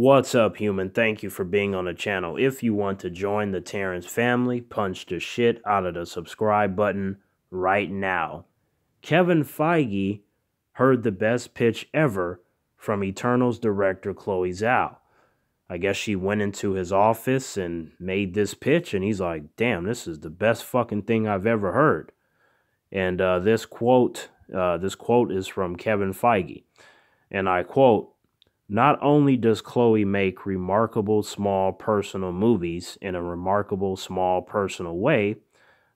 What's up, human? Thank you for being on the channel. If you want to join the Terrence family, punch the shit out of the subscribe button right now. Kevin Feige heard the best pitch ever from Eternals director Chloe Zhao. I guess she went into his office and made this pitch, and he's like, damn, this is the best fucking thing I've ever heard. And uh, this quote, uh, this quote is from Kevin Feige, and I quote, not only does Chloe make remarkable small personal movies in a remarkable small personal way,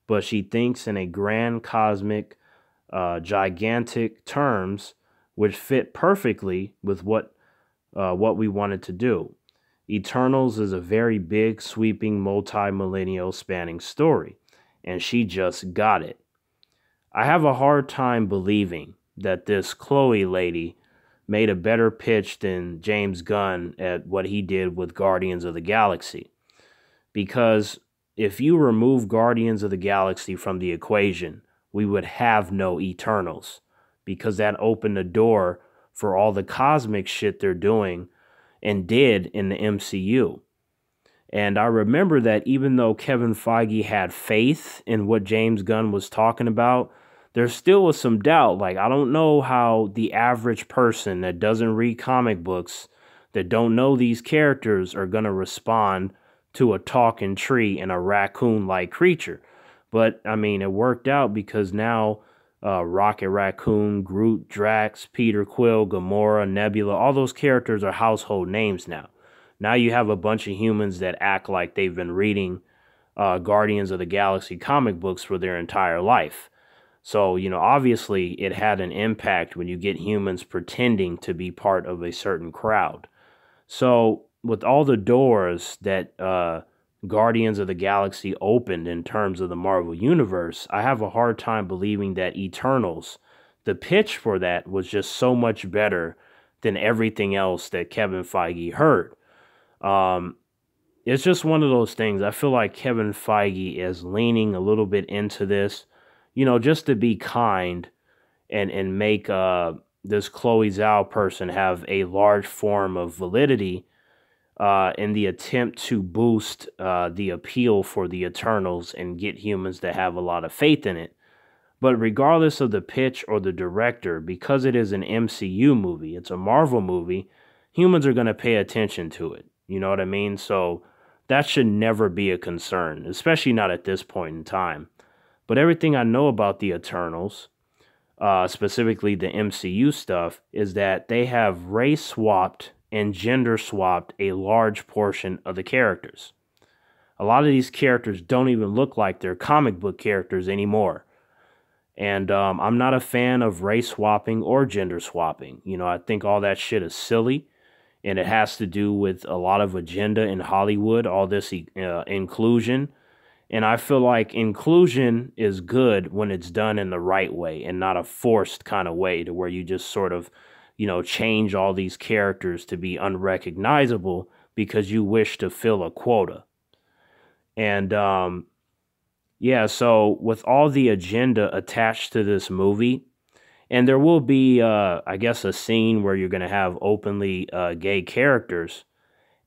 but she thinks in a grand cosmic, uh, gigantic terms which fit perfectly with what uh, what we wanted to do. Eternals is a very big, sweeping, multi-millennial spanning story, and she just got it. I have a hard time believing that this Chloe lady made a better pitch than James Gunn at what he did with Guardians of the Galaxy. Because if you remove Guardians of the Galaxy from the equation, we would have no Eternals because that opened the door for all the cosmic shit they're doing and did in the MCU. And I remember that even though Kevin Feige had faith in what James Gunn was talking about, there still was some doubt. Like, I don't know how the average person that doesn't read comic books, that don't know these characters, are going to respond to a talking tree and a raccoon like creature. But, I mean, it worked out because now uh, Rocket Raccoon, Groot, Drax, Peter Quill, Gamora, Nebula, all those characters are household names now. Now you have a bunch of humans that act like they've been reading uh, Guardians of the Galaxy comic books for their entire life. So, you know, obviously it had an impact when you get humans pretending to be part of a certain crowd. So, with all the doors that uh, Guardians of the Galaxy opened in terms of the Marvel Universe, I have a hard time believing that Eternals, the pitch for that was just so much better than everything else that Kevin Feige heard. Um, it's just one of those things. I feel like Kevin Feige is leaning a little bit into this you know, just to be kind and and make uh, this Chloe Zhao person have a large form of validity uh, in the attempt to boost uh, the appeal for the Eternals and get humans to have a lot of faith in it. But regardless of the pitch or the director, because it is an MCU movie, it's a Marvel movie, humans are going to pay attention to it. You know what I mean? So that should never be a concern, especially not at this point in time. But everything I know about the Eternals, uh, specifically the MCU stuff, is that they have race swapped and gender swapped a large portion of the characters. A lot of these characters don't even look like they're comic book characters anymore. And um, I'm not a fan of race swapping or gender swapping. You know, I think all that shit is silly. And it has to do with a lot of agenda in Hollywood, all this uh, inclusion and I feel like inclusion is good when it's done in the right way and not a forced kind of way to where you just sort of, you know, change all these characters to be unrecognizable because you wish to fill a quota. And um, yeah, so with all the agenda attached to this movie, and there will be, uh, I guess, a scene where you're going to have openly uh, gay characters.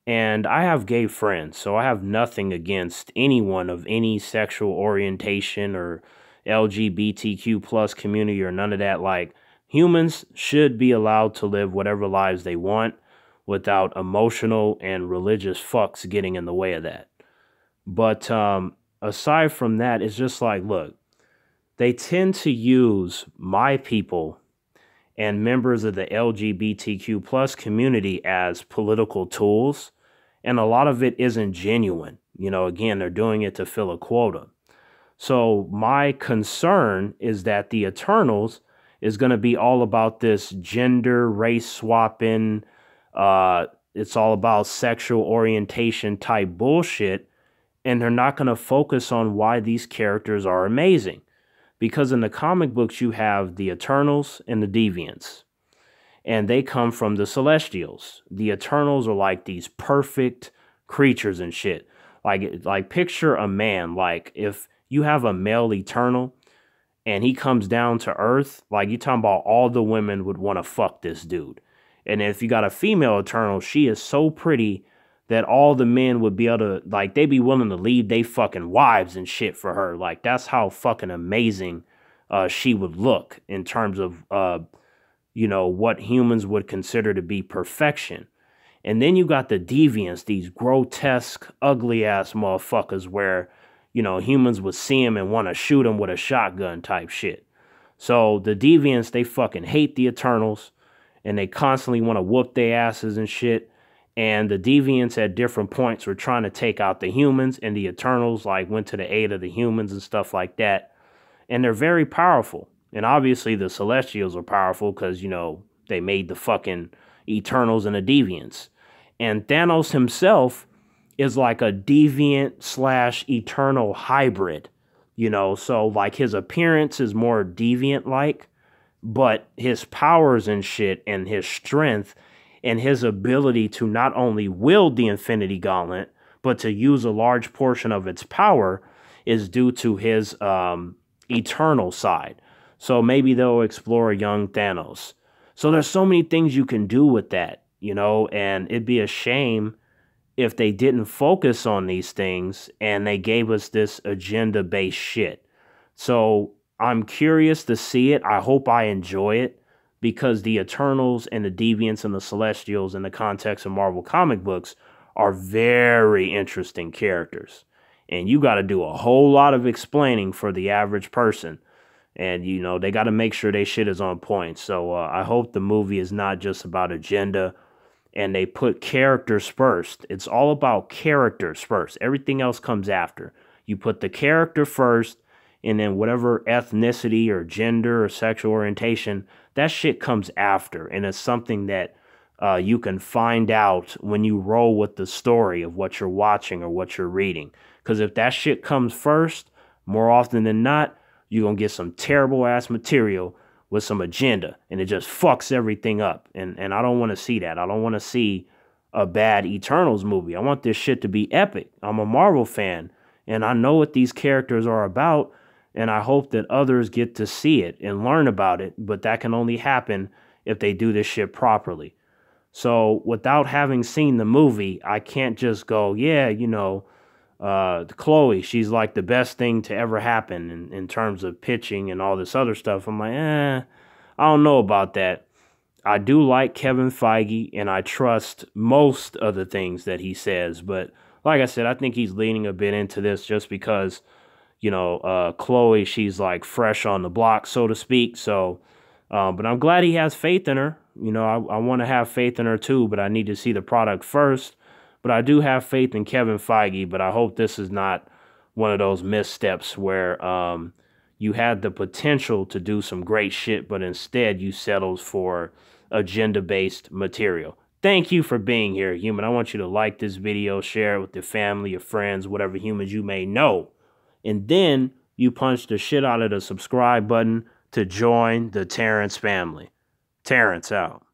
And I have gay friends, so I have nothing against anyone of any sexual orientation or LGBTQ plus community or none of that. Like humans should be allowed to live whatever lives they want without emotional and religious fucks getting in the way of that. But um, aside from that, it's just like, look, they tend to use my people and members of the LGBTQ plus community as political tools and a lot of it isn't genuine. You know, again, they're doing it to fill a quota. So my concern is that the Eternals is going to be all about this gender, race swapping, uh, it's all about sexual orientation type bullshit. And they're not going to focus on why these characters are amazing. Because in the comic books, you have the Eternals and the Deviants and they come from the Celestials. The Eternals are like these perfect creatures and shit. Like like picture a man like if you have a male Eternal and he comes down to earth, like you talking about all the women would want to fuck this dude. And if you got a female Eternal, she is so pretty that all the men would be able to like they'd be willing to leave they fucking wives and shit for her. Like that's how fucking amazing uh, she would look in terms of uh, you know, what humans would consider to be perfection. And then you got the deviants, these grotesque, ugly ass motherfuckers where, you know, humans would see them and want to shoot them with a shotgun type shit. So the deviants, they fucking hate the Eternals and they constantly want to whoop their asses and shit. And the deviants at different points were trying to take out the humans, and the Eternals like went to the aid of the humans and stuff like that. And they're very powerful. And obviously the Celestials are powerful because, you know, they made the fucking Eternals and the Deviants. And Thanos himself is like a deviant slash eternal hybrid, you know? So, like, his appearance is more deviant like, but his powers and shit and his strength and his ability to not only wield the Infinity Gauntlet, but to use a large portion of its power is due to his um, eternal side. So maybe they'll explore young Thanos. So there's so many things you can do with that, you know, and it'd be a shame if they didn't focus on these things and they gave us this agenda based shit. So I'm curious to see it. I hope I enjoy it because the Eternals and the Deviants and the Celestials in the context of Marvel comic books are very interesting characters. And you got to do a whole lot of explaining for the average person and you know they got to make sure they shit is on point. So uh, I hope the movie is not just about agenda, and they put characters first. It's all about characters first. Everything else comes after. You put the character first, and then whatever ethnicity or gender or sexual orientation that shit comes after, and it's something that. Uh, you can find out when you roll with the story of what you're watching or what you're reading. Because if that shit comes first, more often than not, you're gonna get some terrible ass material with some agenda and it just fucks everything up. And and I don't wanna see that. I don't wanna see a bad Eternals movie. I want this shit to be epic. I'm a Marvel fan and I know what these characters are about and I hope that others get to see it and learn about it, but that can only happen if they do this shit properly. So, without having seen the movie, I can't just go, yeah, you know, uh, Chloe, she's like the best thing to ever happen in, in terms of pitching and all this other stuff. I'm like, eh, I don't know about that. I do like Kevin Feige and I trust most of the things that he says. But like I said, I think he's leaning a bit into this just because, you know, uh, Chloe, she's like fresh on the block, so to speak. So, uh, but I'm glad he has faith in her. You know, I, I want to have faith in her too, but I need to see the product first. But I do have faith in Kevin Feige, but I hope this is not one of those missteps where um, you had the potential to do some great shit, but instead you settled for agenda based material. Thank you for being here, human. I want you to like this video, share it with your family, your friends, whatever humans you may know. And then you punch the shit out of the subscribe button to join the Terrence family. Terrence out.